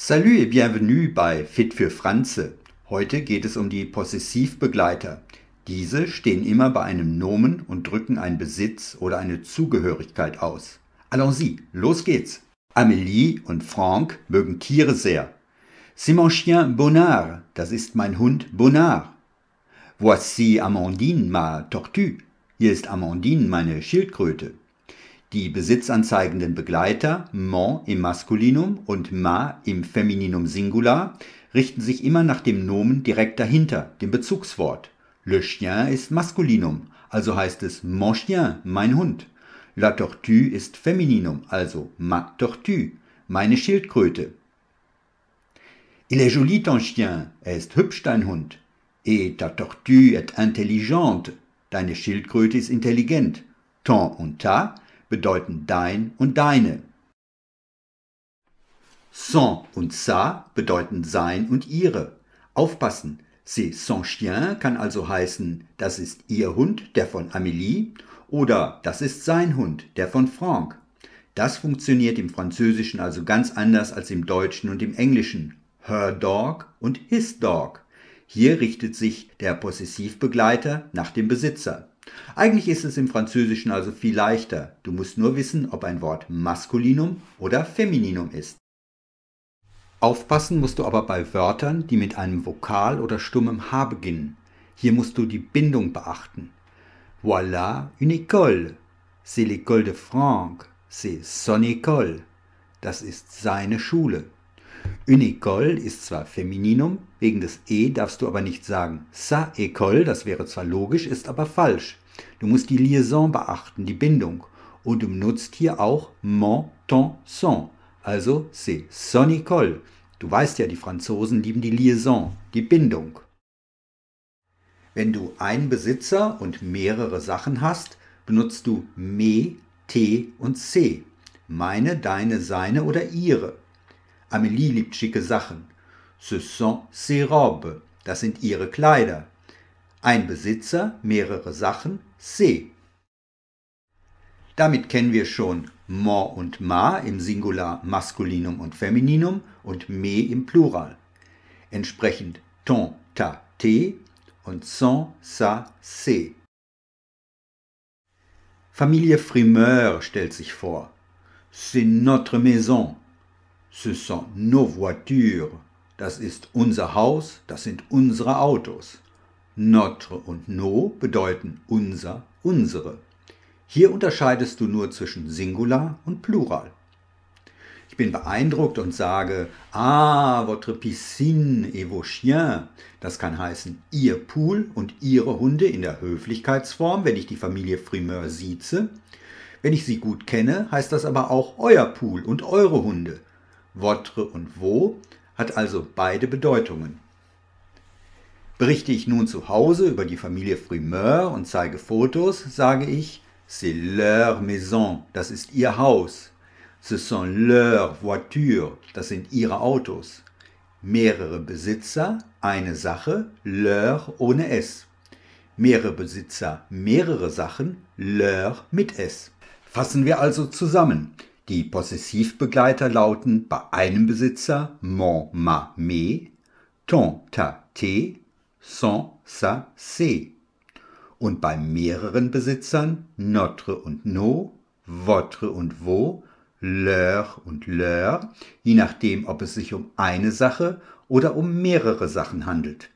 Salut et bienvenue bei Fit für Franze. Heute geht es um die Possessivbegleiter. Diese stehen immer bei einem Nomen und drücken einen Besitz oder eine Zugehörigkeit aus. Allons-y, los geht's! Amélie und Franck mögen Tiere sehr. C'est mon chien Bonnard, das ist mein Hund Bonnard. Voici Amandine ma tortue, hier ist Amandine meine Schildkröte die besitzanzeigenden Begleiter mon im Maskulinum und ma im Femininum Singular richten sich immer nach dem Nomen direkt dahinter, dem Bezugswort. Le chien ist Maskulinum, also heißt es mon chien, mein Hund. La tortue ist Femininum, also ma tortue, meine Schildkröte. Il est joli ton chien, er ist hübsch dein Hund. Et ta tortue est intelligente, deine Schildkröte ist intelligent. Ton und ta bedeuten dein und deine. Son und sa bedeuten sein und ihre. Aufpassen, c'est son chien kann also heißen, das ist ihr Hund, der von Amélie, oder das ist sein Hund, der von Franck. Das funktioniert im Französischen also ganz anders als im Deutschen und im Englischen. Her dog und his dog. Hier richtet sich der Possessivbegleiter nach dem Besitzer. Eigentlich ist es im Französischen also viel leichter. Du musst nur wissen, ob ein Wort Maskulinum oder Femininum ist. Aufpassen musst du aber bei Wörtern, die mit einem Vokal oder stummem H beginnen. Hier musst du die Bindung beachten. Voilà une école. C'est l'école de Franck. C'est son école. Das ist seine Schule. Unicol ist zwar Femininum, wegen des E darfst du aber nicht sagen sa école, das wäre zwar logisch, ist aber falsch. Du musst die Liaison beachten, die Bindung. Und du nutzt hier auch mon, ton, son. Also c'est son école. Du weißt ja, die Franzosen lieben die Liaison, die Bindung. Wenn du einen Besitzer und mehrere Sachen hast, benutzt du me, t und c. Meine, deine, seine oder ihre. Amelie liebt schicke Sachen. Ce sont ses robes. Das sind ihre Kleider. Ein Besitzer, mehrere Sachen, c'est. Damit kennen wir schon mon und ma im Singular Maskulinum und Femininum und me im Plural. Entsprechend ton, ta, te und son, sa, se. Familie Frimeur stellt sich vor. C'est notre maison ce sont nos voitures. Das ist unser Haus, das sind unsere Autos. Notre und nos bedeuten unser, unsere. Hier unterscheidest du nur zwischen Singular und Plural. Ich bin beeindruckt und sage, ah, votre piscine et vos chiens. Das kann heißen, ihr Pool und ihre Hunde in der Höflichkeitsform, wenn ich die Familie Frimeur sieze. Wenn ich sie gut kenne, heißt das aber auch euer Pool und eure Hunde votre und wo, hat also beide Bedeutungen. Berichte ich nun zu Hause über die Familie Frimeur und zeige Fotos, sage ich, c'est leur maison, das ist ihr Haus. Ce sont leurs voitures, das sind ihre Autos. Mehrere Besitzer, eine Sache, leur ohne S. Mehrere Besitzer, mehrere Sachen, leur mit S. Fassen wir also zusammen. Die Possessivbegleiter lauten bei einem Besitzer mon, ma, me, ton, ta, te, son, sa, se und bei mehreren Besitzern notre und no, votre und wo, leur und leur, je nachdem, ob es sich um eine Sache oder um mehrere Sachen handelt.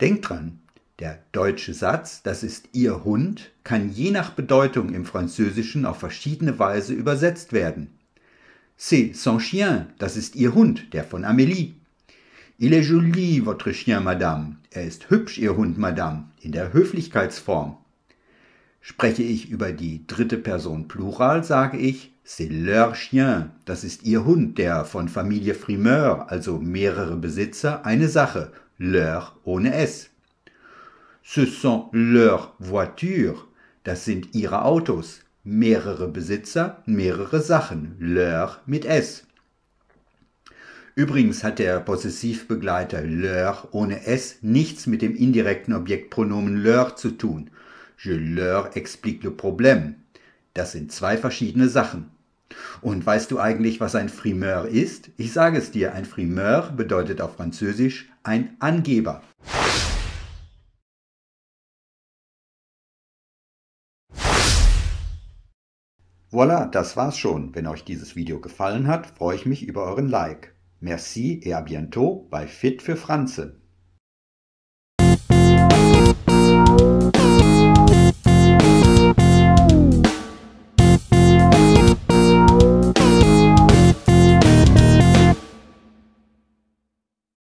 Denkt dran, der deutsche Satz Das ist Ihr Hund kann je nach Bedeutung im Französischen auf verschiedene Weise übersetzt werden. C'est son chien, das ist Ihr Hund, der von Amélie. Il est joli, votre chien, madame. Er ist hübsch, Ihr Hund, madame, in der Höflichkeitsform. Spreche ich über die dritte Person Plural, sage ich C'est leur chien, das ist Ihr Hund, der von Familie Frimeur, also mehrere Besitzer, eine Sache, leur ohne S ce sont leurs voitures, das sind ihre Autos, mehrere Besitzer, mehrere Sachen, leur mit s. Übrigens hat der Possessivbegleiter leur ohne s nichts mit dem indirekten Objektpronomen leur zu tun. Je leur explique le problème. Das sind zwei verschiedene Sachen. Und weißt du eigentlich, was ein Frimeur ist? Ich sage es dir, ein Frimeur bedeutet auf Französisch ein Angeber. Voila, das war's schon. Wenn euch dieses Video gefallen hat, freue ich mich über euren Like. Merci et à bientôt bei Fit für Franze.